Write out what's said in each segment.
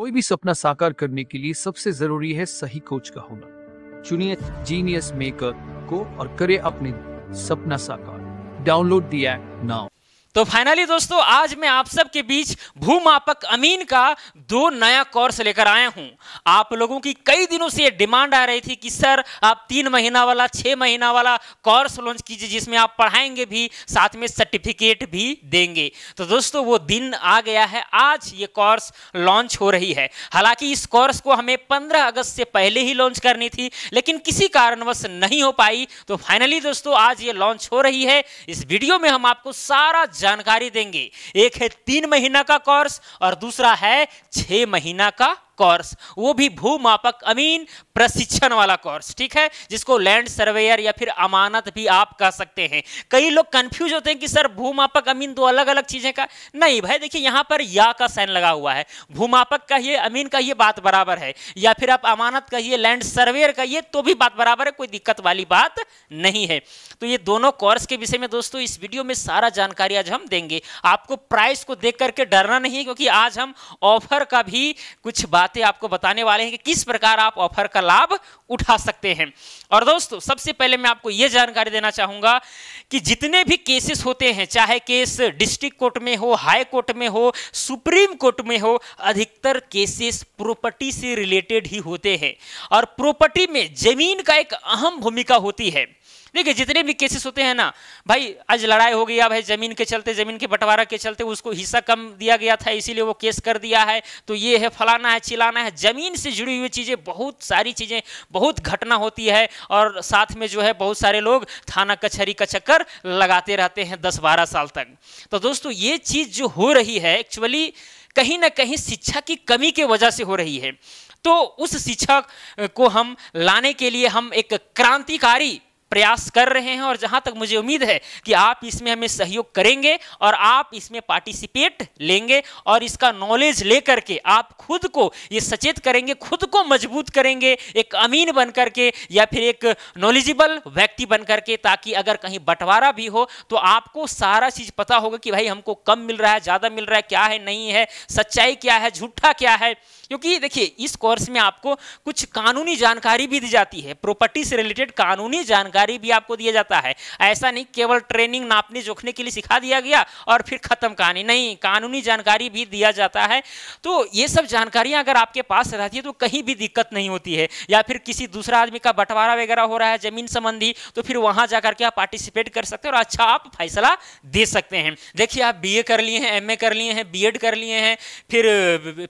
कोई भी सपना साकार करने के लिए सबसे जरूरी है सही कोच का होना चुनिए जीनियस मेकर को और करे अपने सपना साकार डाउनलोड दिया नाउ तो फाइनली दोस्तों आज मैं आप सबके बीच भूमापक अमीन का दो नया कोर्स लेकर आया हूं आप लोगों की कई दिनों से डिमांड आ रही थी कि सर आप तीन महीना वाला छः महीना वाला कोर्स लॉन्च कीजिए जिसमें आप पढ़ाएंगे भी साथ में सर्टिफिकेट भी देंगे तो दोस्तों वो दिन आ गया है आज ये कोर्स लॉन्च हो रही है हालांकि इस कोर्स को हमें पंद्रह अगस्त से पहले ही लॉन्च करनी थी लेकिन किसी कारणवश नहीं हो पाई तो फाइनली दोस्तों आज ये लॉन्च हो रही है इस वीडियो में हम आपको सारा जानकारी देंगे एक है तीन महीना का कोर्स और दूसरा है छह महीना का कोर्स वो भी भूमापक अमीन प्रशिक्षण वाला कोर्स ठीक है जिसको लैंड सर्वेयर या फिर अमानत भी आप कह सकते हैं कई लोग कंफ्यूज होते हैं कि सर भूमापक अमीन दो अलग अलग चीजें का नहीं भाई देखिए यहां पर या का साइन लगा हुआ है भूमापक कहिए अमीन कहिए बात बराबर है या फिर आप अमानत कहिए लैंड सर्वेयर कहिए तो भी बात बराबर है कोई दिक्कत वाली बात नहीं है तो ये दोनों कोर्स के विषय में दोस्तों इस वीडियो में सारा जानकारी आज हम देंगे आपको प्राइस को देख करके डरना नहीं है क्योंकि आज हम ऑफर का भी कुछ बात बातें आपको बताने वाले हैं कि किस प्रकार आप ऑफर का लाभ उठा सकते हैं और दोस्तों सबसे पहले मैं आपको यह जानकारी देना चाहूंगा कि जितने भी केसेस होते हैं चाहे केस डिस्ट्रिक्ट कोर्ट में हो हाई कोर्ट में हो सुप्रीम कोर्ट में हो अधिकतर केसेस प्रॉपर्टी से रिलेटेड ही होते हैं और प्रॉपर्टी में जमीन का एक अहम भूमिका होती है देखिए जितने भी केसेस होते हैं ना भाई आज लड़ाई हो गया भाई जमीन के चलते जमीन के बंटवारा के चलते उसको हिस्सा कम दिया गया था इसीलिए वो केस कर दिया है तो ये है फलाना है चिलाना है जमीन से जुड़ी हुई चीज़ें बहुत सारी चीज़ें बहुत घटना होती है और साथ में जो है बहुत सारे लोग थाना कचहरी का चक्कर लगाते रहते हैं दस बारह साल तक तो दोस्तों ये चीज़ जो हो रही है एक्चुअली कहीं ना कहीं शिक्षा की कमी के वजह से हो रही है तो उस शिक्षा को हम लाने के लिए हम एक क्रांतिकारी प्रयास कर रहे हैं और जहां तक मुझे उम्मीद है कि आप इसमें हमें सहयोग करेंगे और आप इसमें पार्टिसिपेट लेंगे और इसका नॉलेज लेकर के आप खुद को ये सचेत करेंगे खुद को मजबूत करेंगे एक अमीन बन करके या फिर एक नॉलेजेबल व्यक्ति बन करके ताकि अगर कहीं बंटवारा भी हो तो आपको सारा चीज पता होगा कि भाई हमको कम मिल रहा है ज़्यादा मिल रहा है क्या है नहीं है सच्चाई क्या है झूठा क्या है क्योंकि देखिए इस कोर्स में आपको कुछ कानूनी जानकारी भी दी जाती है प्रॉपर्टी से रिलेटेड कानूनी जानकारी जानकारी भी आपको दिया जाता है ऐसा नहीं केवल ट्रेनिंग नापने जोखने के लिए सिखा दिया गया और फिर खत्म कहानी नहीं कानूनी जानकारी भी दिया जाता है तो ये सब जानकारियां अगर आपके पास रहती है तो कहीं भी दिक्कत नहीं होती है या फिर किसी दूसरा आदमी का बंटवारा वगैरह हो रहा है जमीन संबंधी तो फिर वहां जाकर के आप पार्टिसिपेट कर सकते हैं और अच्छा आप फैसला दे सकते हैं देखिए आप बी कर लिए हैं एम कर लिए हैं बी कर लिए हैं फिर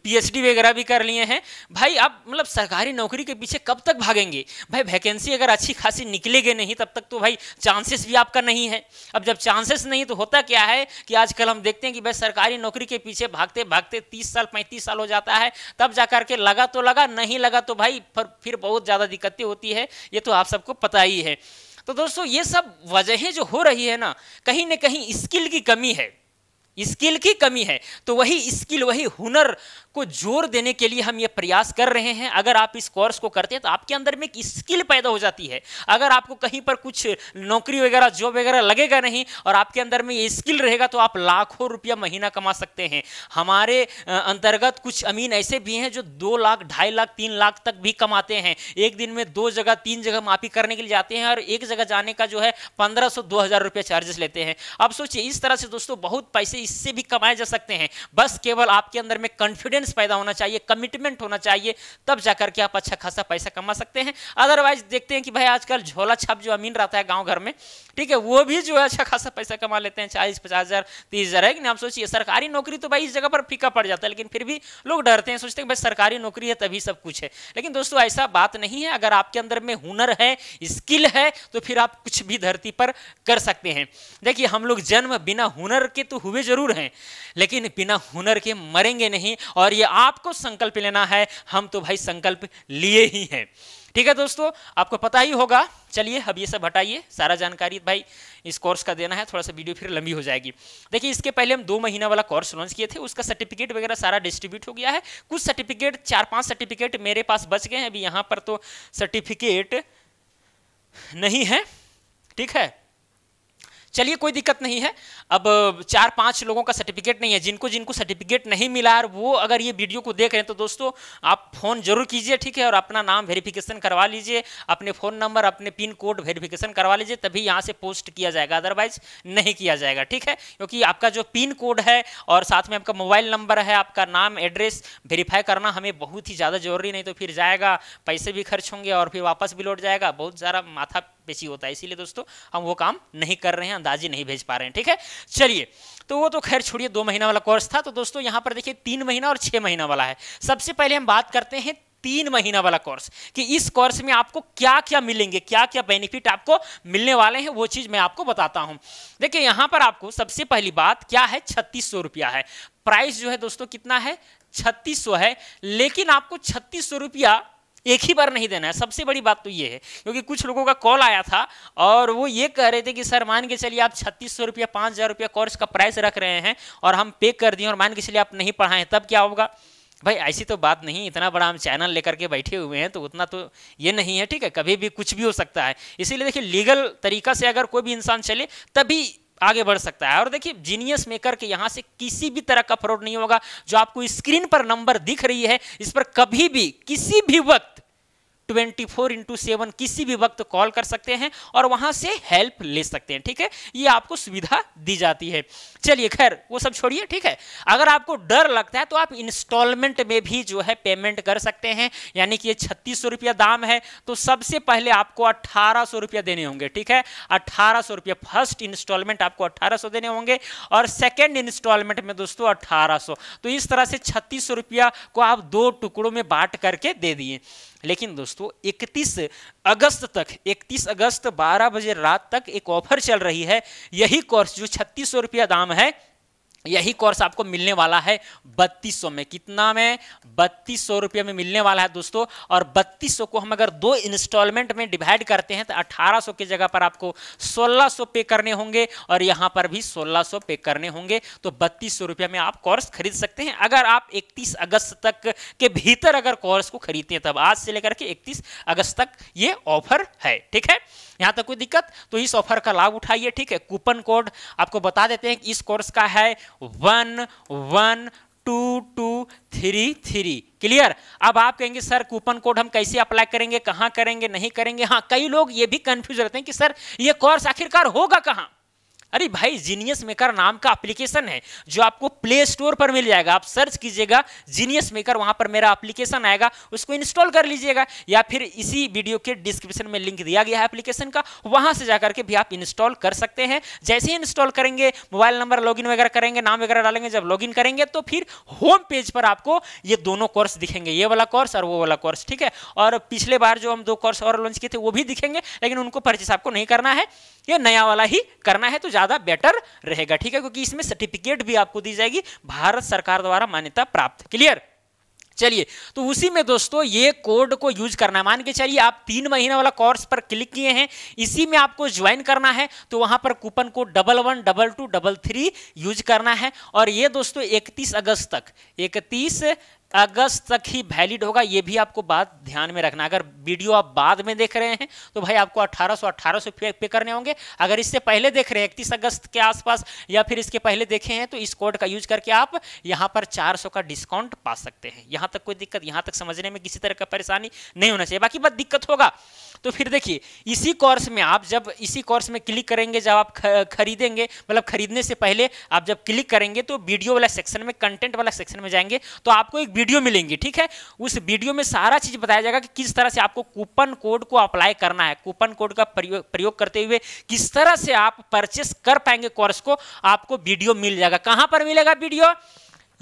पी वगैरह भी कर लिए हैं भाई आप मतलब सरकारी नौकरी के पीछे कब तक भागेंगे भाई वैकेंसी अगर अच्छी खासी निकलेगी नहीं तब तक तो भाई चांसेस भी आपका नहीं है अब जब चांसेस नहीं तो होता क्या है कि आजकल हम देखते हैं कि भाई सरकारी नौकरी के पीछे भागते भागते तीस साल पैंतीस साल हो जाता है तब जा करके लगा तो लगा नहीं लगा तो भाई फिर बहुत ज़्यादा दिक्कतें होती है ये तो आप सबको पता ही है तो दोस्तों ये सब वजहें जो हो रही है ना कहीं ना कहीं स्किल की कमी है स्किल की कमी है तो वही स्किल वही हुनर को जोर देने के लिए हम ये प्रयास कर रहे हैं अगर आप इस कोर्स को करते हैं तो आपके अंदर में एक स्किल पैदा हो जाती है अगर आपको कहीं पर कुछ नौकरी वगैरह जॉब वगैरह लगेगा नहीं और आपके अंदर में ये स्किल रहेगा तो आप लाखों रुपया महीना कमा सकते हैं हमारे अंतर्गत कुछ अमीन ऐसे भी हैं जो दो लाख ढाई लाख तीन लाख तक भी कमाते हैं एक दिन में दो जगह तीन जगह माफी करने के लिए जाते हैं और एक जगह जाने का जो है पंद्रह सौ दो हज़ार रुपया चार्जेस लेते हैं अब सोचिए इस तरह से दोस्तों बहुत पैसे इससे भी कमाए जा सकते हैं बस केवल आपके अंदर में कॉन्फिडेंस पैदा होना चाहिए कमिटमेंट होना चाहिए तब जाकर के आप अच्छा खासा पैसा कमा सकते हैं अदरवाइज देखते हैं कि भाई आजकल झोला छाप जो अमीन रहता है गाँव घर में ठीक है वो भी जो है अच्छा खासा पैसा कमा लेते हैं चालीस पचास हज़ार तीस हज़ार है कि आप सोचिए सरकारी नौकरी तो भाई इस जगह पर फीका पड़ जाता है लेकिन फिर भी लोग डरते हैं सोचते हैं भाई सरकारी नौकरी है तभी सब कुछ है लेकिन दोस्तों ऐसा बात नहीं है अगर आपके अंदर में हुनर है स्किल है तो फिर आप कुछ भी धरती पर कर सकते हैं देखिए हम लोग जन्म बिना हुनर के तो हुए जरूर हैं लेकिन बिना हुनर के मरेंगे नहीं और ये आपको संकल्प लेना है हम तो भाई संकल्प लिए ही हैं ठीक है दोस्तों आपको पता ही होगा चलिए अब ये सब हटाइए सारा जानकारी भाई इस कोर्स का देना है थोड़ा सा वीडियो फिर लंबी हो जाएगी देखिए इसके पहले हम दो महीना वाला कोर्स लॉन्च किए थे उसका सर्टिफिकेट वगैरह सारा डिस्ट्रीब्यूट हो गया है कुछ सर्टिफिकेट चार पांच सर्टिफिकेट मेरे पास बच गए हैं अभी यहाँ पर तो सर्टिफिकेट नहीं है ठीक है चलिए कोई दिक्कत नहीं है अब चार पांच लोगों का सर्टिफिकेट नहीं है जिनको जिनको सर्टिफिकेट नहीं मिला और वो अगर ये वीडियो को देख रहे हैं तो दोस्तों आप फ़ोन जरूर कीजिए ठीक है और अपना नाम वेरिफिकेशन करवा लीजिए अपने फ़ोन नंबर अपने पिन कोड वेरिफिकेशन करवा लीजिए तभी यहाँ से पोस्ट किया जाएगा अदरवाइज नहीं किया जाएगा ठीक है क्योंकि आपका जो पिन कोड है और साथ में आपका मोबाइल नंबर है आपका नाम एड्रेस वेरीफाई करना हमें बहुत ही ज़्यादा ज़रूरी नहीं तो फिर जाएगा पैसे भी खर्च होंगे और फिर वापस भी लौट जाएगा बहुत ज़्यादा माथा पेशी होता है इसीलिए दोस्तों हम वो काम नहीं कर रहे हैं अंदाजे नहीं भेज पा रहे हैं ठीक है चलिए तो वो तो खैर छोड़िए दो महीना वाला कोर्स था तो दोस्तों यहाँ पर देखिए तीन महीना और छः महीना वाला है सबसे पहले हम बात करते हैं तीन महीना वाला कोर्स कि इस कोर्स में आपको क्या क्या मिलेंगे क्या क्या बेनिफिट आपको मिलने वाले हैं वो चीज़ मैं आपको बताता हूं देखिए यहां पर आपको सबसे पहली बात क्या है छत्तीस सौ रुपया है प्राइस जो है दोस्तों कितना है छत्तीस सौ है लेकिन आपको छत्तीस सौ रुपया एक ही बार नहीं देना है सबसे बड़ी बात तो ये है क्योंकि कुछ लोगों का कॉल आया था और वो ये कह रहे थे कि सर मान के चलिए आप छत्तीस सौ रुपया पाँच हज़ार रुपया कोर्स का प्राइस रख रहे हैं और हम पे कर दिए और मान के चलिए आप नहीं पढ़ाएं तब क्या होगा भाई ऐसी तो बात नहीं इतना बड़ा हम चैनल लेकर के बैठे हुए हैं तो उतना तो ये नहीं है ठीक है कभी भी कुछ भी हो सकता है इसीलिए देखिए लीगल तरीका से अगर कोई भी इंसान चले तभी आगे बढ़ सकता है और देखिए जीनियस मेकर के यहां से किसी भी तरह का फ्रॉड नहीं होगा जो आपको स्क्रीन पर नंबर दिख रही है इस पर कभी भी किसी भी वक्त ट्वेंटी फोर इंटू सेवन किसी भी वक्त कॉल कर सकते हैं और वहां से हेल्प ले सकते हैं ठीक है ये आपको सुविधा दी जाती है चलिए खैर वो सब छोड़िए ठीक है अगर आपको डर लगता है तो आप इंस्टॉलमेंट में भी जो है पेमेंट कर सकते हैं यानी कि ये छत्तीस रुपया दाम है तो सबसे पहले आपको सौ रुपया देने होंगे ठीक है सौ रुपया फर्स्ट इंस्टॉलमेंट आपको अट्ठारह देने होंगे और सेकेंड इंस्टॉलमेंट में दोस्तों अट्ठारह तो इस तरह से छत्तीस रुपया को आप दो टुकड़ों में बांट करके दे दिए लेकिन दोस्तों 31 अगस्त तक 31 अगस्त 12 बजे रात तक एक ऑफर चल रही है यही कोर्स जो छत्तीस रुपया दाम है यही कोर्स आपको मिलने वाला है बत्तीस में कितना में बत्तीस सौ रुपये में मिलने वाला है दोस्तों और बत्तीस को हम अगर दो इंस्टॉलमेंट में डिवाइड करते हैं तो अठारह सौ की जगह पर आपको सोलह सौ पे करने होंगे और यहाँ पर भी सोलह सौ पे करने होंगे तो बत्तीस सौ रुपये में आप कोर्स खरीद सकते हैं अगर आप इकतीस अगस्त तक के भीतर अगर कोर्स को खरीदते हैं तब आज से लेकर के इकतीस अगस्त तक ये ऑफर है ठीक है यहाँ तक कोई दिक्कत तो इस ऑफर का लाभ उठाइए ठीक है कूपन कोड आपको बता देते हैं कि इस कोर्स का है one one two two three three clear अब आप कहेंगे सर कूपन कोड हम कैसे अप्लाई करेंगे कहाँ करेंगे नहीं करेंगे हाँ कई लोग ये भी कंफ्यूज रहते हैं कि सर ये कोर्स आखिरकार होगा कहाँ अरे भाई जीनियस मेकर नाम का एप्लीकेशन है जो आपको प्ले स्टोर पर मिल जाएगा आप सर्च कीजिएगा जीनियस मेकर वहां पर मेरा एप्लीकेशन आएगा उसको इंस्टॉल कर लीजिएगा या फिर इसी वीडियो के डिस्क्रिप्शन में लिंक दिया गया है एप्लीकेशन का वहां से जाकर के भी आप इंस्टॉल कर सकते हैं जैसे ही इंस्टॉल करेंगे मोबाइल नंबर लॉग वगैरह करेंगे नाम वगैरह डालेंगे जब लॉग करेंगे तो फिर होम पेज पर आपको ये दोनों कोर्स दिखेंगे ये वाला कोर्स और वो वाला कोर्स ठीक है और पिछले बार जो हम दो कोर्स और लॉन्च किए थे वो भी दिखेंगे लेकिन उनको परचेस आपको नहीं करना है ये नया वाला ही करना है तो ज़्यादा बेटर रहेगा ठीक है क्योंकि इसमें सर्टिफिकेट भी आपको दी जाएगी भारत सरकार द्वारा मान्यता प्राप्त क्लियर चलिए तो उसी में दोस्तों ये कोड को यूज करना मान के चलिए आप तीन महीने वाला कोर्स पर क्लिक किए हैं इसी में आपको ज्वाइन करना है तो वहां पर कूपन को double one double two double three use करना है और ये दोस्तों 31 अगस्त तक 31 अगस्त तक ही वैलिड होगा ये भी आपको बात ध्यान में रखना अगर वीडियो आप बाद में देख रहे हैं तो भाई आपको 1800 सौ पे करने होंगे अगर इससे पहले देख रहे हैं इकतीस अगस्त के आसपास या फिर इसके पहले देखे हैं तो इस कोड का यूज करके आप यहाँ पर 400 का डिस्काउंट पा सकते हैं यहाँ तक कोई दिक्कत यहाँ तक समझने में किसी तरह का परेशानी नहीं होना चाहिए बाकी बात दिक्कत होगा तो फिर देखिए इसी कोर्स में आप जब इसी कोर्स में क्लिक करेंगे जब आप खरीदेंगे मतलब खरीदने से पहले आप जब क्लिक करेंगे तो वीडियो वाला सेक्शन में कंटेंट वाला सेक्शन में जाएंगे तो आपको एक वीडियो मिलेंगी ठीक है उस वीडियो में सारा चीज बताया जाएगा कि किस तरह से आपको कूपन कोड को अप्लाई करना है कूपन कोड का प्रयोग प्रयोग करते हुए किस तरह से आप परचेस कर पाएंगे कोर्स को आपको वीडियो मिल जाएगा कहां पर मिलेगा वीडियो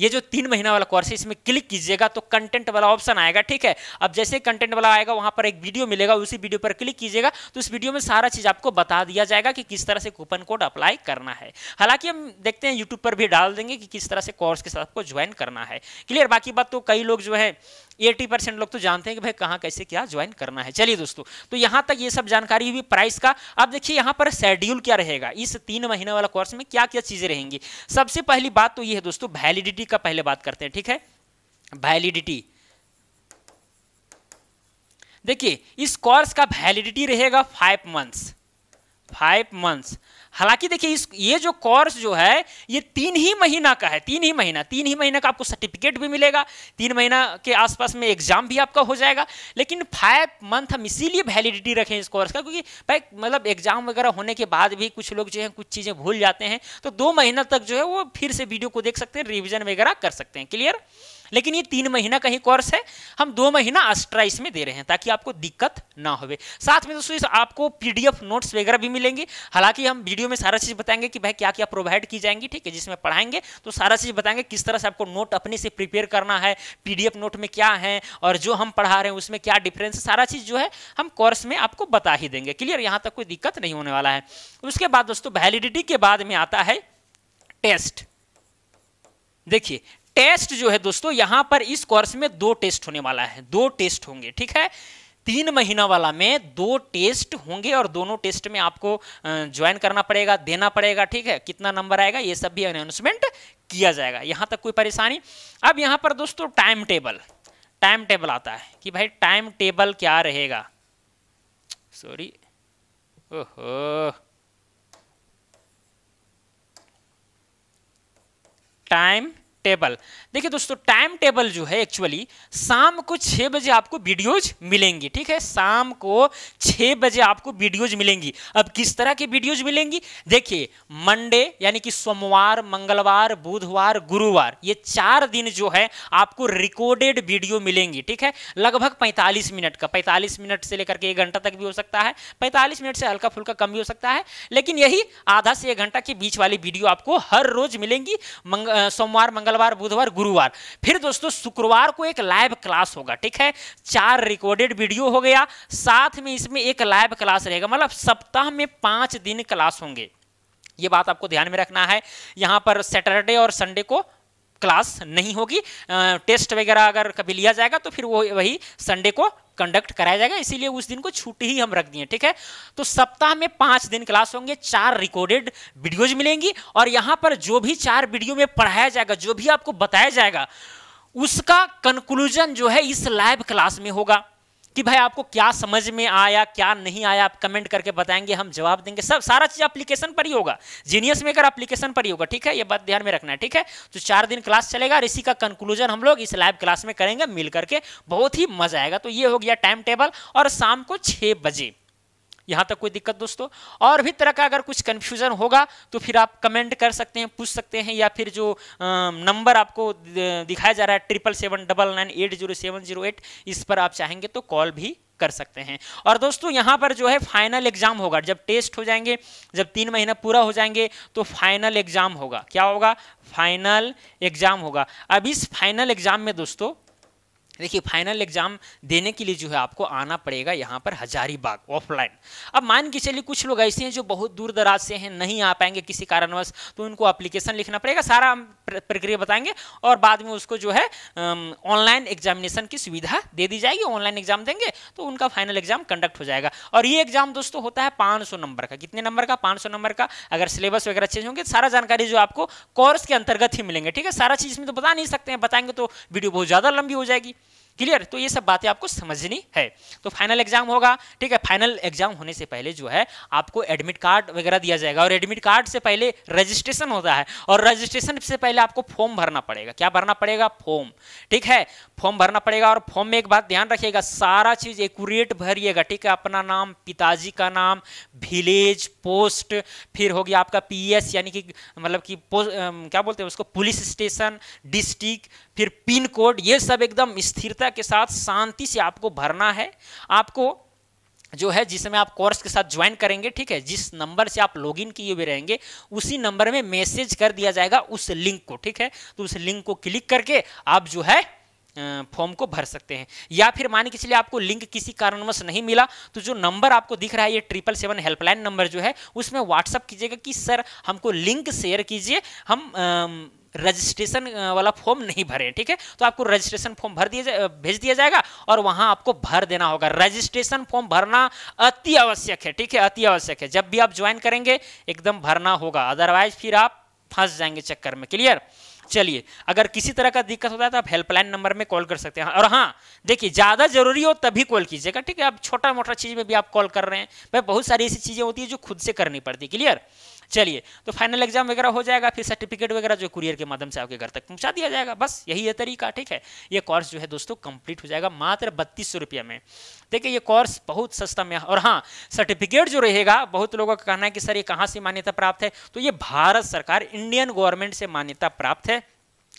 ये जो तीन महीना वाला कोर्स है इसमें क्लिक कीजिएगा तो कंटेंट वाला ऑप्शन आएगा ठीक है अब जैसे कंटेंट वाला आएगा वहां पर एक वीडियो मिलेगा उसी वीडियो पर क्लिक कीजिएगा तो उस वीडियो में सारा चीज आपको बता दिया जाएगा कि किस तरह से कूपन कोड अप्लाई करना है हालांकि हम देखते हैं यूट्यूब पर भी डाल देंगे कि किस तरह से कोर्स के साथ आपको ज्वाइन करना है क्लियर बाकी बात तो कई लोग जो है एटी परसेंट लोग तो जानते हैं कि भाई कहाँ कैसे क्या ज्वाइन करना है चलिए दोस्तों तो यहाँ तक ये सब जानकारी हुई प्राइस का अब देखिए यहाँ पर शेड्यूल क्या रहेगा इस तीन महीने वाला कोर्स में क्या क्या चीज़ें रहेंगी सबसे पहली बात तो ये है दोस्तों वैलिडिटी का पहले बात करते हैं ठीक है वैलिडिटी देखिए इस कोर्स का वैलिडिटी रहेगा फाइव मंथ्स फाइव मंथ्स हालांकि देखिए इस ये जो कोर्स जो है ये तीन ही महीना का है तीन ही महीना तीन ही महीना का आपको सर्टिफिकेट भी मिलेगा तीन महीना के आसपास में एग्जाम भी आपका हो जाएगा लेकिन फाइव मंथ हम इसीलिए वैलिडिटी रखें इस कोर्स का क्योंकि भाई मतलब एग्जाम वगैरह होने के बाद भी कुछ लोग जो है कुछ चीज़ें भूल जाते हैं तो दो महीना तक जो है वो फिर से वीडियो को देख सकते हैं रिविजन वगैरह कर सकते हैं क्लियर लेकिन ये तीन महीना का ही कोर्स है हम दो महीना अस्ट्रा इसमें दे रहे हैं ताकि आपको दिक्कत ना हो साथ में दोस्तों आपको पीडीएफ नोट्स वगैरह भी मिलेंगे हालांकि हम वीडियो में सारा चीज़ बताएंगे कि भाई क्या क्या प्रोवाइड की जाएंगी ठीक है जिसमें पढ़ाएंगे तो सारा चीज़ बताएंगे किस तरह से आपको नोट अपने से प्रिपेयर करना है पीडीएफ नोट में क्या है और जो हम पढ़ा रहे हैं उसमें क्या डिफरेंस है सारा चीज़ जो है हम कोर्स में आपको बता ही देंगे क्लियर यहां तक कोई दिक्कत नहीं होने वाला है उसके बाद दोस्तों वैलिडिटी के बाद में आता है टेस्ट देखिए टेस्ट जो है दोस्तों यहां पर इस कोर्स में दो टेस्ट होने वाला है दो टेस्ट होंगे ठीक है तीन महीना वाला में दो टेस्ट होंगे और दोनों टेस्ट में आपको ज्वाइन करना पड़ेगा देना पड़ेगा ठीक है कितना नंबर आएगा ये सब भी अनाउंसमेंट किया जाएगा यहां तक कोई परेशानी अब यहां पर दोस्तों टाइम टेबल टाइम टेबल आता है कि भाई टाइम टेबल क्या रहेगा सॉरी ओहो टाइम टेबल देखिए दोस्तों टाइम टेबल जो है एक्चुअली शाम को छः बजे आपको वीडियोज मिलेंगी ठीक है शाम को छः बजे आपको वीडियोज मिलेंगी अब किस तरह की वीडियोज मिलेंगी देखिए मंडे यानी कि सोमवार मंगलवार बुधवार गुरुवार ये चार दिन जो है आपको रिकॉर्डेड वीडियो मिलेंगी ठीक है लगभग पैंतालीस मिनट का पैंतालीस मिनट से लेकर के एक घंटा तक भी हो सकता है पैंतालीस मिनट से हल्का फुल्का कम भी हो सकता है लेकिन यही आधा से एक घंटा के बीच वाली वीडियो आपको हर रोज मिलेंगी सोमवार मंगल मंगलवार बुधवार गुरुवार फिर दोस्तों शुक्रवार को एक लाइव क्लास होगा ठीक है चार रिकॉर्डेड वीडियो हो गया साथ में इसमें एक लाइव क्लास रहेगा मतलब सप्ताह में पांच दिन क्लास होंगे ये बात आपको ध्यान में रखना है यहां पर सैटरडे और संडे को क्लास नहीं होगी टेस्ट वगैरह अगर कभी लिया जाएगा तो फिर वो वही संडे को कंडक्ट कराया जाएगा इसीलिए उस दिन को छुट्टी ही हम रख दिए ठीक है तो सप्ताह में पांच दिन क्लास होंगे चार रिकॉर्डेड वीडियोज मिलेंगी और यहां पर जो भी चार वीडियो में पढ़ाया जाएगा जो भी आपको बताया जाएगा उसका कंक्लूजन जो है इस लाइव क्लास में होगा कि भाई आपको क्या समझ में आया क्या नहीं आया आप कमेंट करके बताएंगे हम जवाब देंगे सब सारा चीज एप्लीकेशन पर ही होगा जीनियस मेकर एप्लीकेशन पर ही होगा ठीक है ये बात ध्यान में रखना है ठीक है तो चार दिन क्लास चलेगा और इसी का कंक्लूजन हम लोग इस लाइव क्लास में करेंगे मिल करके बहुत ही मजा आएगा तो ये हो गया टाइम टेबल और शाम को छह बजे यहाँ तक कोई दिक्कत दोस्तों और भी तरह का अगर कुछ कंफ्यूजन होगा तो फिर आप कमेंट कर सकते हैं पूछ सकते हैं या फिर जो नंबर आपको दिखाया जा रहा है triple seven double nine eight zero seven zero eight इस पर आप चाहेंगे तो कॉल भी कर सकते हैं और दोस्तों यहाँ पर जो है फाइनल एग्जाम होगा जब टेस्ट हो जाएंगे जब तीन महीना पूरा हो जाएंगे तो फाइनल एग्जाम होगा क्या होगा फाइनल एग्जाम होगा अब इस फाइनल एग्जाम में दोस्तों तो देखिए फाइनल एग्जाम देने के लिए जो है आपको आना पड़ेगा यहाँ पर हजारीबाग ऑफलाइन अब मान के चलिए कुछ लोग ऐसे हैं जो बहुत दूर दराज से हैं नहीं आ पाएंगे किसी कारणवश तो उनको अप्लीकेशन लिखना पड़ेगा सारा हम प्रक्रिया बताएंगे और बाद में उसको जो है ऑनलाइन एग्जामिनेशन की सुविधा दे दी जाएगी ऑनलाइन एग्जाम देंगे तो उनका फाइनल एग्जाम कंडक्ट हो जाएगा और ये एग्जाम दोस्तों होता है पाँच नंबर का कितने नंबर का पाँच नंबर का अगर सिलेबस वगैरह चेंज होंगे सारा जानकारी जो आपको कोर्स के अंतर्गत ही मिलेंगे ठीक है सारा चीज़ में तो बता नहीं सकते हैं बताएंगे तो वीडियो बहुत ज़्यादा लंबी हो जाएगी क्लियर तो ये सब बातें आपको समझनी है तो फाइनल एग्जाम होगा ठीक है फाइनल एग्जाम होने से पहले जो है आपको एडमिट कार्ड वगैरह दिया जाएगा और एडमिट कार्ड से पहले रजिस्ट्रेशन होता है और रजिस्ट्रेशन से पहले आपको फॉर्म भरना पड़ेगा क्या भरना पड़ेगा फॉर्म ठीक है फॉर्म भरना पड़ेगा और फॉर्म में एक बात ध्यान रखिएगा सारा चीज एकट भरिएगा ठीक है अपना नाम पिताजी का नाम विलेज पोस्ट फिर होगी आपका पी यानी कि मतलब कि क्या बोलते हैं उसको पुलिस स्टेशन डिस्ट्रिक्ट फिर पिन कोड ये सब एकदम स्थिरता प्रसन्नता के साथ शांति से आपको भरना है आपको जो है जिसमें आप कोर्स के साथ ज्वाइन करेंगे ठीक है जिस नंबर से आप लॉगिन किए हुए रहेंगे उसी नंबर में मैसेज कर दिया जाएगा उस लिंक को ठीक है तो उस लिंक को क्लिक करके आप जो है फॉर्म को भर सकते हैं या फिर मान के चलिए आपको लिंक किसी कारणवश नहीं मिला तो जो नंबर आपको दिख रहा है ये ट्रिपल सेवन हेल्पलाइन नंबर जो है उसमें व्हाट्सअप कीजिएगा कि सर हमको लिंक शेयर कीजिए हम रजिस्ट्रेशन वाला फॉर्म नहीं भरे ठीक है तो आपको रजिस्ट्रेशन फॉर्म भर दिया भेज दिया जाएगा और वहां आपको भर देना होगा रजिस्ट्रेशन फॉर्म भरना अति आवश्यक है ठीक है अति आवश्यक है जब भी आप ज्वाइन करेंगे एकदम भरना होगा अदरवाइज फिर आप फंस जाएंगे चक्कर में क्लियर चलिए अगर किसी तरह का दिक्कत होता है तो आप हेल्पलाइन नंबर में कॉल कर सकते हैं और हाँ देखिए ज़्यादा जरूरी हो तभी कॉल कीजिएगा ठीक है आप छोटा मोटा चीज़ में भी आप कॉल कर रहे हैं भाई बहुत सारी ऐसी चीज़ें होती है जो खुद से करनी पड़ती है क्लियर चलिए तो फाइनल एग्जाम वगैरह हो जाएगा फिर सर्टिफिकेट वगैरह जो कुरियर के माध्यम से आपके घर तक पहुंचा दिया जाएगा बस यही है तरीका ठीक है ये कोर्स जो है दोस्तों कंप्लीट हो जाएगा मात्र बत्तीस रुपये में देखिए ये कोर्स बहुत सस्ता में और हाँ सर्टिफिकेट जो रहेगा बहुत लोगों का कहना है कि सर ये कहाँ से मान्यता प्राप्त है तो ये भारत सरकार इंडियन गवर्नमेंट से मान्यता प्राप्त है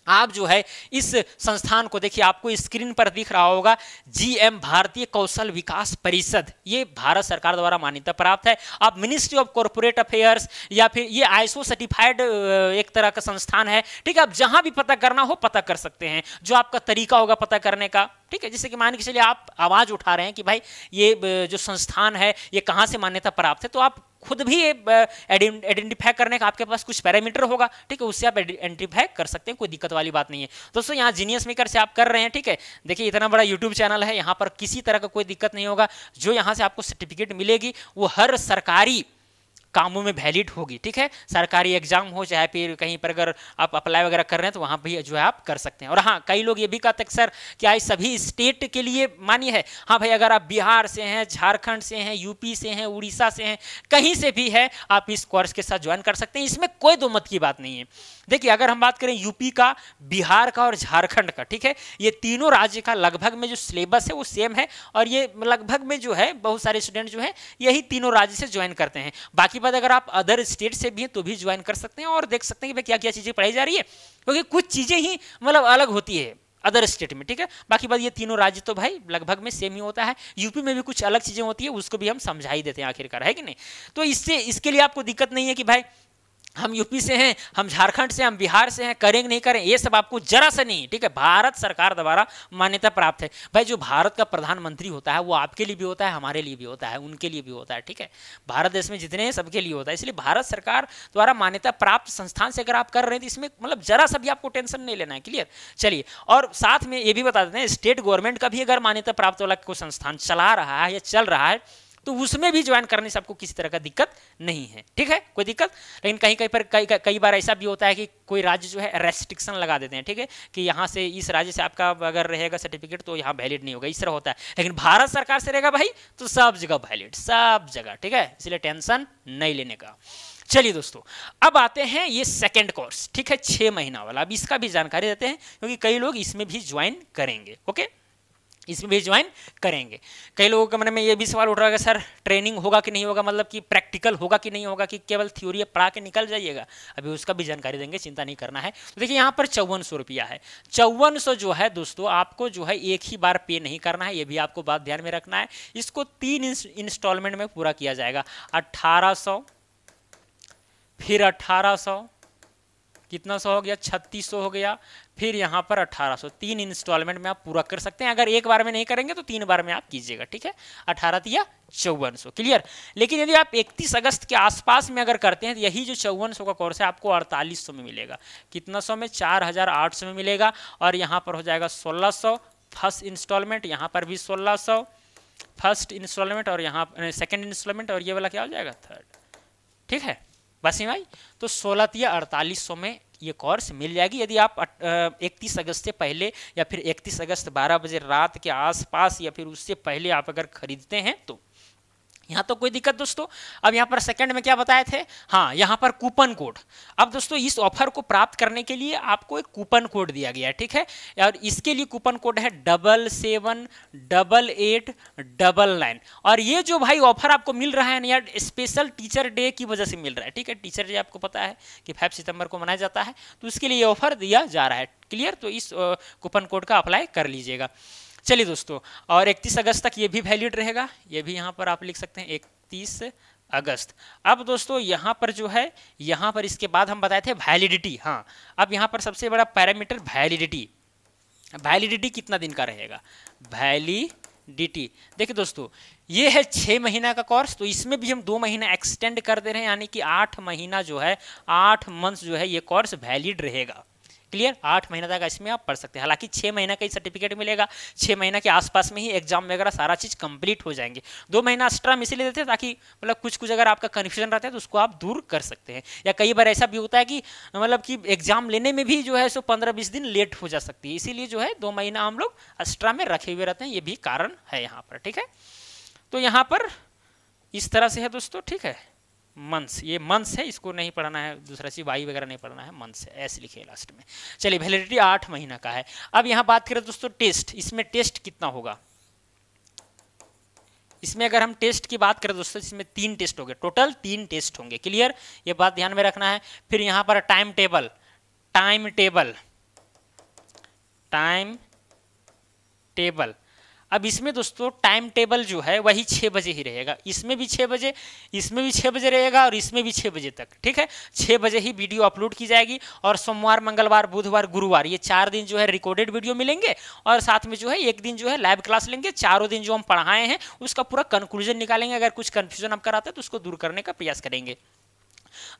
आप जो है इस संस्थान को देखिए आपको स्क्रीन पर दिख रहा होगा जीएम भारतीय कौशल विकास परिषद ये भारत सरकार द्वारा मान्यता प्राप्त है आप मिनिस्ट्री ऑफ कॉरपोरेट अफेयर्स या फिर ये आईएसओ सर्टिफाइड एक तरह का संस्थान है ठीक है आप जहां भी पता करना हो पता कर सकते हैं जो आपका तरीका होगा पता करने का ठीक है जैसे कि मान के चलिए आप आवाज़ उठा रहे हैं कि भाई ये जो संस्थान है ये कहाँ से मान्यता प्राप्त है तो आप खुद भी आइडेंटिफाई करने का आपके पास कुछ पैरामीटर होगा ठीक है उससे आप आइडेंटिफाई कर सकते हैं कोई दिक्कत वाली बात नहीं है दोस्तों यहाँ जीनियस मेकर से आप कर रहे हैं ठीक है देखिए इतना बड़ा यूट्यूब चैनल है यहाँ पर किसी तरह का कोई दिक्कत नहीं होगा जो यहाँ से आपको सर्टिफिकेट मिलेगी वो हर सरकारी कामों में वैलिड होगी ठीक है सरकारी एग्जाम हो चाहे फिर कहीं पर अगर आप अप्लाई वगैरह कर रहे हैं तो वहाँ भी जो है आप कर सकते हैं और हाँ कई लोग ये भी कहते हैं सर क्या ये सभी स्टेट के लिए मान्य है हाँ भाई अगर आप बिहार से हैं झारखंड से हैं यूपी से हैं उड़ीसा से हैं कहीं से भी है आप इस कोर्स के साथ ज्वाइन कर सकते हैं इसमें कोई दो मत की बात नहीं है देखिए अगर हम बात करें यूपी का बिहार का और झारखंड का ठीक है ये तीनों राज्य का लगभग में जो सिलेबस है वो सेम है और ये लगभग में जो है बहुत सारे स्टूडेंट जो है यही तीनों राज्य से ज्वाइन करते हैं बाकी इसके बात अगर आप अदर स्टेट से भी हैं तो भी ज्वाइन कर सकते हैं और देख सकते हैं कि क्या क्या चीज़ें पढ़ाई जा रही है क्योंकि कुछ चीज़ें ही मतलब अलग होती है अदर स्टेट में ठीक है बाकी बात ये तीनों राज्य तो भाई लगभग में सेम ही होता है यूपी में भी कुछ अलग चीज़ें होती है उसको भी हम समझा ही देते हैं आखिरकार है कि नहीं तो इससे इसके लिए आपको दिक्कत नहीं है कि भाई हम यूपी से हैं हम झारखंड से हम बिहार से हैं करेंगे नहीं करें ये सब आपको जरा सा नहीं ठीक है भारत सरकार द्वारा मान्यता प्राप्त है भाई जो भारत का प्रधानमंत्री होता है वो आपके लिए भी होता है हमारे लिए भी होता है उनके लिए भी होता है ठीक है भारत देश में जितने हैं सबके लिए होता है इसलिए भारत सरकार द्वारा मान्यता प्राप्त संस्थान से अगर आप कर रहे हैं तो इसमें मतलब जरा सा भी आपको टेंशन नहीं लेना है क्लियर चलिए और साथ में ये भी बता देते हैं स्टेट गवर्नमेंट का भी अगर मान्यता प्राप्त वाला कोई संस्थान चला रहा है या चल रहा है तो उसमें भी ज्वाइन करने से आपको किसी तरह का दिक्कत नहीं है ठीक है कोई दिक्कत लेकिन कहीं कहीं पर कई कई बार ऐसा भी होता है कि कोई राज्य जो है रेस्ट्रिक्शन लगा देते हैं ठीक है कि यहाँ से इस राज्य से आपका अगर रहेगा सर्टिफिकेट तो यहाँ वैलिड नहीं होगा इस तरह होता है लेकिन भारत सरकार से रहेगा भाई तो सब जगह वैलिड सब जगह ठीक है इसलिए टेंशन नहीं लेने का चलिए दोस्तों अब आते हैं ये सेकंड कोर्स ठीक है छह महीना वाला अब इसका भी जानकारी देते हैं क्योंकि कई लोग इसमें भी ज्वाइन करेंगे ओके इसमें भी ज्वाइन करेंगे कई लोगों के मन में ये भी सवाल उठ रहा है सर ट्रेनिंग होगा कि नहीं होगा मतलब कि प्रैक्टिकल होगा कि नहीं होगा कि केवल थ्योरी पढ़ा के निकल जाइएगा अभी उसका भी जानकारी देंगे चिंता नहीं करना है तो देखिए यहाँ पर चौवन सौ रुपया है चौवन सौ जो है दोस्तों आपको जो है एक ही बार पे नहीं करना है ये भी आपको बात ध्यान में रखना है इसको तीन इंस्टॉलमेंट में पूरा किया जाएगा अट्ठारह फिर अट्ठारह कितना सौ हो गया छत्तीस सौ हो गया फिर यहाँ पर अठारह सौ तीन इंस्टॉलमेंट में आप पूरा कर सकते हैं अगर एक बार में नहीं करेंगे तो तीन बार में आप कीजिएगा ठीक है अठारह या चौवन सौ क्लियर लेकिन यदि आप इकतीस अगस्त के आसपास में अगर करते हैं तो यही जो चौवन सौ का कोर्स है आपको अड़तालीस सौ में मिलेगा कितना सौ में चार हजार आठ सौ में मिलेगा और यहाँ पर हो जाएगा सोलह सौ फर्स्ट इंस्टॉलमेंट यहाँ पर भी सोलह सौ फर्स्ट इंस्टॉलमेंट और यहाँ सेकेंड इंस्टॉलमेंट और ये वाला क्या हो जाएगा थर्ड ठीक है बसी भाई तो सोलह या अड़तालीस सौ में ये कोर्स मिल जाएगी यदि आप इकतीस अगस्त से पहले या फिर इकतीस अगस्त बारह बजे रात के आसपास या फिर उससे पहले आप अगर खरीदते हैं तो यहाँ तो कोई दिक्कत दोस्तों अब यहाँ पर सेकंड में क्या बताए थे हाँ यहाँ पर कूपन कोड अब दोस्तों इस ऑफर को प्राप्त करने के लिए आपको एक कूपन कोड दिया गया है ठीक है और इसके लिए कूपन कोड है double seven double eight double nine और ये जो भाई ऑफर आपको मिल रहा है ना यार स्पेशल टीचर डे की वजह से मिल रहा है ठीक है टीचर डे आपको पता है कि फाइव सितंबर को मनाया जाता है तो उसके लिए ये ऑफर दिया जा रहा है क्लियर तो इस कूपन कोड का अप्लाई कर लीजिएगा चलिए दोस्तों और इकतीस अगस्त तक ये भी वैलिड रहेगा ये भी यहाँ पर आप लिख सकते हैं इकतीस अगस्त अब दोस्तों यहाँ पर जो है यहाँ पर इसके बाद हम बताए थे वैलिडिटी हाँ अब यहाँ पर सबसे बड़ा पैरामीटर वैलिडिटी वैलिडिटी कितना दिन का रहेगा वैलिडिटी देखिए दोस्तों ये है छः महीना का कोर्स तो इसमें भी हम दो महीना एक्सटेंड कर दे रहे हैं यानी कि आठ महीना जो है आठ मंथ्स जो है ये कोर्स वैलिड रहेगा क्लियर आठ महीना तक इसमें आप पढ़ सकते हैं हालांकि छः महीना का ही सर्टिफिकेट मिलेगा छः महीना के आसपास में ही एग्जाम वगैरह सारा चीज़ कंप्लीट हो जाएंगे दो महीना एक्स्ट्रा हम इसीलिए देते हैं ताकि मतलब कुछ कुछ अगर आपका कन्फ्यूजन रहता है तो उसको आप दूर कर सकते हैं या कई बार ऐसा भी होता है कि मतलब कि एग्जाम लेने में भी जो है सो पंद्रह बीस दिन लेट हो जा सकती है इसीलिए जो है दो महीना हम लोग एक्स्ट्रा में रखे हुए रहते हैं ये भी कारण है यहाँ पर ठीक है तो यहाँ पर इस तरह से है दोस्तों ठीक है मंथ्स ये मंथ्स है इसको नहीं पढ़ना है दूसरा चीज वाई वगैरह नहीं पढ़ना है मंथ्स है ऐसे लिखे लास्ट में चलिए वैलिडिटी आठ महीना का है अब यहाँ बात करें दोस्तों टेस्ट इसमें टेस्ट कितना होगा इसमें अगर हम टेस्ट की बात करें दोस्तों इसमें तीन टेस्ट होंगे टोटल तीन टेस्ट होंगे क्लियर ये बात ध्यान में रखना है फिर यहाँ पर time table time table time table अब इसमें दोस्तों टाइम टेबल जो है वही छः बजे ही रहेगा इसमें भी छः बजे इसमें भी छः बजे रहेगा और इसमें भी छः बजे तक ठीक है छः बजे ही वीडियो अपलोड की जाएगी और सोमवार मंगलवार बुधवार गुरुवार ये चार दिन जो है रिकॉर्डेड वीडियो मिलेंगे और साथ में जो है एक दिन जो है लाइव क्लास लेंगे चारों दिन जो हम पढ़ाए हैं उसका पूरा कंक्लूजन निकालेंगे अगर कुछ कन्फ्यूजन आपका आता है तो उसको दूर करने का प्रयास करेंगे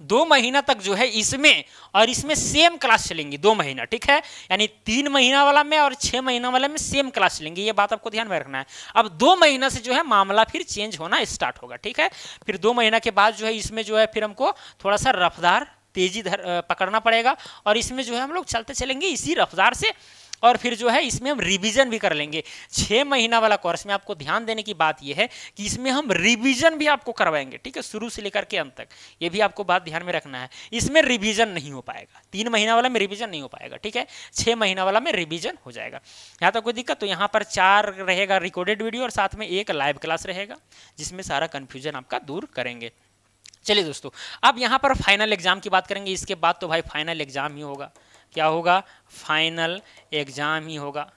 दो महीना तक जो है इसमें और इसमें सेम क्लास चलेंगी दो महीना ठीक है यानी तीन महीना वाला में और छह महीना वाला में सेम क्लास चलेंगी ये बात आपको ध्यान में रखना है अब दो महीना से जो है मामला फिर चेंज होना स्टार्ट होगा ठीक है फिर दो महीना के बाद जो है इसमें जो है फिर हमको थोड़ा सा रफ्तार तेजी धर पकड़ना पड़ेगा और इसमें जो है हम लोग चलते चलेंगे इसी रफ्तार से और फिर जो है इसमें हम रिवीजन भी कर लेंगे छः महीना वाला कोर्स में आपको ध्यान देने की बात यह है कि इसमें हम रिवीजन भी आपको करवाएंगे ठीक है शुरू से लेकर के अंत तक ये भी आपको बात ध्यान में रखना है इसमें रिवीजन नहीं हो पाएगा तीन महीना वाला में रिवीजन नहीं हो पाएगा ठीक है छः महीना वाला में रिविजन हो जाएगा यहाँ तक कोई दिक्कत तो यहाँ पर चार रहेगा रिकॉर्डेड वीडियो और साथ में एक लाइव क्लास रहेगा जिसमें सारा कन्फ्यूजन आपका दूर करेंगे चलिए दोस्तों अब यहाँ पर फाइनल एग्जाम की बात करेंगे इसके बाद तो भाई फाइनल एग्जाम ही होगा क्या होगा फाइनल एग्ज़ाम ही होगा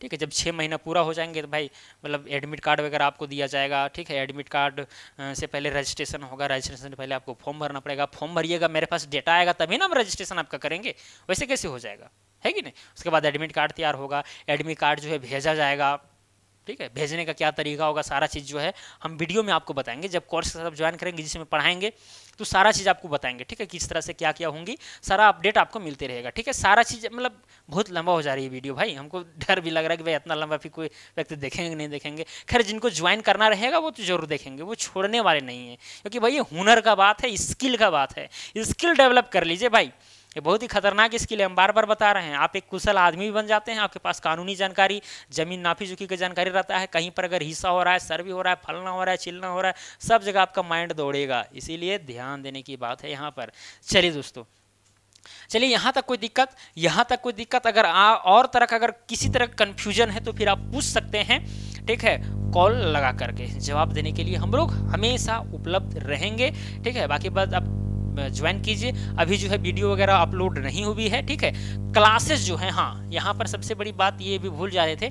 ठीक है जब छः महीना पूरा हो जाएंगे तो भाई मतलब एडमिट कार्ड वगैरह आपको दिया जाएगा ठीक है एडमिट कार्ड से पहले रजिस्ट्रेशन होगा रजिस्ट्रेशन से पहले आपको फॉर्म भरना पड़ेगा फॉर्म भरिएगा मेरे पास डेटा आएगा तभी ना हम रजिस्ट्रेशन आपका करेंगे वैसे कैसे हो जाएगा है कि नहीं उसके बाद एडमिट कार्ड तैयार होगा एडमिट कार्ड जो है भेजा जाएगा ठीक है भेजने का क्या तरीका होगा सारा चीज़ जो है हम वीडियो में आपको बताएंगे जब कोर्स के ज्वाइन करेंगे जिसमें पढ़ाएंगे तो सारा चीज़ आपको बताएंगे ठीक है किस तरह से क्या क्या होंगी सारा अपडेट आपको मिलते रहेगा ठीक है सारा चीज़ मतलब बहुत लंबा हो जा रही है वीडियो भाई हमको डर भी लग रहा है कि भाई इतना लंबा भी कोई व्यक्ति देखेंगे नहीं देखेंगे खैर जिनको ज्वाइन करना रहेगा वो तो जरूर देखेंगे वो छोड़ने वाले नहीं है क्योंकि भाई ये हुनर का बात है स्किल का बात है स्किल डेवलप कर लीजिए भाई ये बहुत ही खतरनाक स्किल है हम बार बार बता रहे हैं आप एक कुशल आदमी बन जाते हैं आपके पास कानूनी जानकारी जमीन नाफी चुकी की जानकारी रहता है कहीं पर अगर हिस्सा हो रहा है सर्वे हो रहा है फलना हो रहा है चिलना हो रहा है सब जगह आपका माइंड दौड़ेगा इसीलिए ध्यान देने की बात है यहाँ पर चलिए दोस्तों चलिए यहाँ तक कोई दिक्कत यहाँ तक कोई दिक्कत अगर आ, और तरह का अगर किसी तरह कन्फ्यूजन है तो फिर आप पूछ सकते हैं ठीक है कॉल लगा करके जवाब देने के लिए हम लोग हमेशा उपलब्ध रहेंगे ठीक है बाकी बात आप ज्वाइन कीजिए अभी जो है वीडियो वगैरह अपलोड नहीं हुई है ठीक है क्लासेस जो है हाँ यहाँ पर सबसे बड़ी बात ये भी भूल जा रहे थे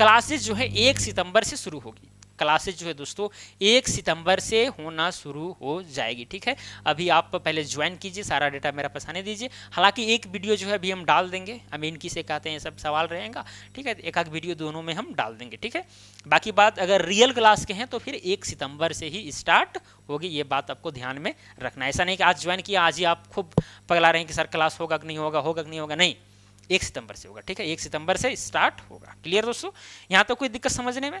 क्लासेस जो है एक सितंबर से शुरू होगी क्लासेज जो है दोस्तों एक सितंबर से होना शुरू हो जाएगी ठीक है अभी आप पहले ज्वाइन कीजिए सारा डेटा मेरा पास आने दीजिए हालांकि एक वीडियो जो है अभी हम डाल देंगे हम इनकी से कहते हैं सब सवाल रहेगा ठीक है एक आध वीडियो दोनों में हम डाल देंगे ठीक है बाकी बात अगर रियल क्लास के हैं तो फिर एक सितंबर से ही स्टार्ट होगी ये बात आपको ध्यान में रखना ऐसा नहीं कि आज ज्वाइन किया आज ही आप खूब पगला रहे हैं कि सर क्लास होगा कि नहीं होगा होगा कि नहीं होगा नहीं एक सितंबर से होगा ठीक है एक सितंबर से स्टार्ट होगा क्लियर दोस्तों यहाँ तो कोई दिक्कत समझने में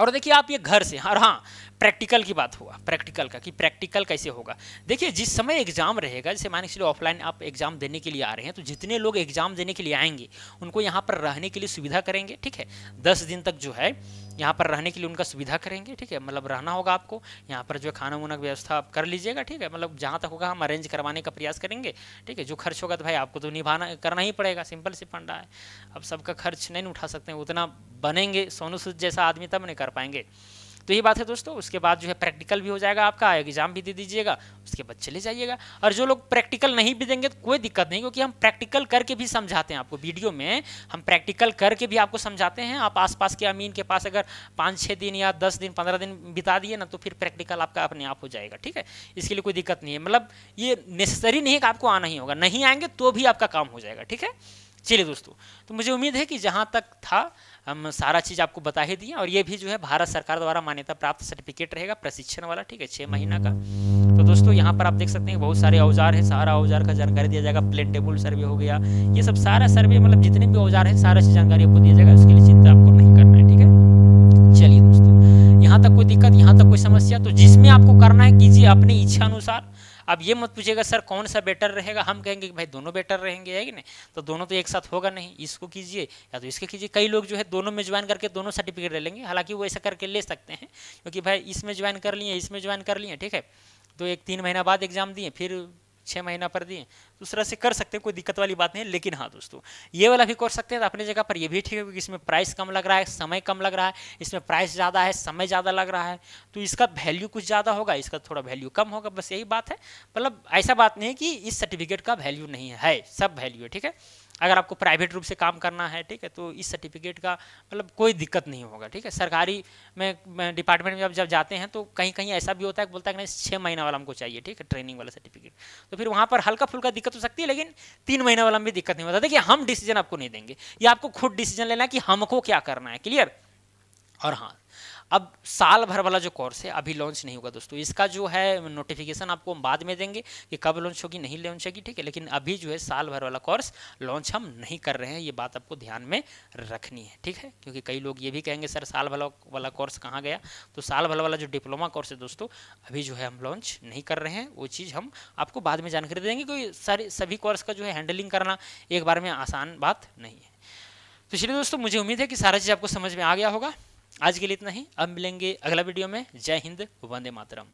और देखिए आप ये घर से और हाँ प्रैक्टिकल की बात हुआ प्रैक्टिकल का कि प्रैक्टिकल कैसे होगा देखिए जिस समय एग्ज़ाम रहेगा जैसे मान के चलिए ऑफलाइन आप एग्ज़ाम देने के लिए आ रहे हैं तो जितने लोग एग्ज़ाम देने के लिए आएंगे उनको यहाँ पर रहने के लिए सुविधा करेंगे ठीक है दस दिन तक जो है यहाँ पर रहने के लिए उनका सुविधा करेंगे ठीक है मतलब रहना होगा आपको यहाँ पर जो खाना वाना की व्यवस्था आप कर लीजिएगा ठीक है मतलब जहाँ तक होगा हम अरेंज करवाने का प्रयास करेंगे ठीक है जो खर्च होगा तो भाई आपको तो निभाना करना ही पड़ेगा सिंपल सी फंडा है अब सबका खर्च नहीं उठा सकते उतना बनेंगे सोनू सूद जैसा आदमी तब नहीं कर पाएंगे तो ये बात है दोस्तों उसके बाद जो है प्रैक्टिकल भी हो जाएगा आपका एग्जाम भी दे दीजिएगा उसके बाद चले जाइएगा और जो लोग प्रैक्टिकल नहीं भी देंगे तो कोई दिक्कत नहीं क्योंकि हम प्रैक्टिकल करके भी समझाते हैं आपको वीडियो में हम प्रैक्टिकल करके भी आपको समझाते हैं आप आसपास के अमीन के पास अगर पाँच छः दिन या दस दिन पंद्रह दिन बिता दिए ना तो फिर प्रैक्टिकल आपका अपने आप हो जाएगा ठीक है इसके लिए कोई दिक्कत नहीं है मतलब ये नेसेसरी नहीं है कि आपको आना ही होगा नहीं आएंगे तो भी आपका काम हो जाएगा ठीक है चलिए दोस्तों तो मुझे उम्मीद है कि जहाँ तक था हम सारा चीज़ आपको बता ही दिए और ये भी जो है भारत सरकार द्वारा मान्यता प्राप्त सर्टिफिकेट रहेगा प्रशिक्षण वाला ठीक है छः महीना का तो दोस्तों यहाँ पर आप देख सकते हैं बहुत सारे औजार हैं सारा औजार का जानकारी दिया जाएगा प्लेन टेबल सर्वे हो गया ये सब सारा सर्वे मतलब जितने भी औजार हैं सारा चीज़ जानकारी आपको दिया जाएगा उसके लिए चिंता आपको नहीं करना है ठीक है चलिए दोस्तों यहाँ तक कोई दिक्कत यहाँ तक कोई समस्या तो जिसमें आपको करना है कीजिए अपनी इच्छा अनुसार अब ये मत पूछेगा सर कौन सा बेटर रहेगा हम कहेंगे कि भाई दोनों बेटर रहेंगे है कि नहीं तो दोनों तो एक साथ होगा नहीं इसको कीजिए या तो इसके कीजिए कई लोग जो है दोनों में ज्वाइन करके दोनों सर्टिफिकेट ले लेंगे हालांकि वो ऐसा करके ले सकते हैं क्योंकि भाई इसमें ज्वाइन कर लिए इसमें ज्वाइन कर लिए ठीक है तो एक तीन महीना बाद एग्जाम दिए फिर छः महीना पर दिए दूसरा से कर सकते हैं कोई दिक्कत वाली बात नहीं लेकिन हाँ दोस्तों ये वाला भी कर सकते हैं तो अपनी जगह पर ये भी ठीक है क्योंकि इसमें प्राइस कम लग रहा है समय कम लग रहा है इसमें प्राइस ज़्यादा है समय ज़्यादा लग रहा है तो इसका वैल्यू कुछ ज़्यादा होगा इसका थोड़ा वैल्यू कम होगा बस यही बात है मतलब ऐसा बात नहीं है कि इस सर्टिफिकेट का वैल्यू नहीं है सब वैल्यू है ठीक है अगर आपको प्राइवेट रूप से काम करना है ठीक है तो इस सर्टिफिकेट का मतलब कोई दिक्कत नहीं होगा ठीक है सरकारी में डिपार्टमेंट में आप जब जाते हैं तो कहीं कहीं ऐसा भी होता है बोलता है कि नहीं छः महीना वाला हमको चाहिए ठीक है ट्रेनिंग वाला सर्टिफिकेट तो फिर वहाँ पर हल्का फुल्का दिक्कत हो सकती है लेकिन तीन महीने वाला भी दिक्कत नहीं होता देखिए हम डिसीजन आपको नहीं देंगे या आपको खुद डिसीजन लेना है कि हमको क्या करना है क्लियर और हाँ अब साल भर वाला जो कोर्स है अभी लॉन्च नहीं होगा दोस्तों इसका जो है नोटिफिकेशन आपको हम बाद में देंगे कि कब लॉन्च होगी नहीं लॉन्च होगी ठीक है लेकिन अभी जो है साल भर वाला कोर्स लॉन्च हम नहीं कर रहे हैं ये बात आपको ध्यान में रखनी है ठीक है क्योंकि कई लोग ये भी कहेंगे सर साल भर वाला कोर्स कहाँ गया तो साल भर वाला जो डिप्लोमा कोर्स है दोस्तों अभी जो है हम लॉन्च नहीं कर रहे हैं वो चीज़ हम आपको बाद में जानकारी देंगे क्योंकि सारे सभी कोर्स का जो है हैंडलिंग करना एक बार में आसान बात नहीं है तो चलिए दोस्तों मुझे उम्मीद है कि सारा चीज़ आपको समझ में आ गया होगा आज के लिए इतना ही अब मिलेंगे अगला वीडियो में जय हिंद वंदे मातरम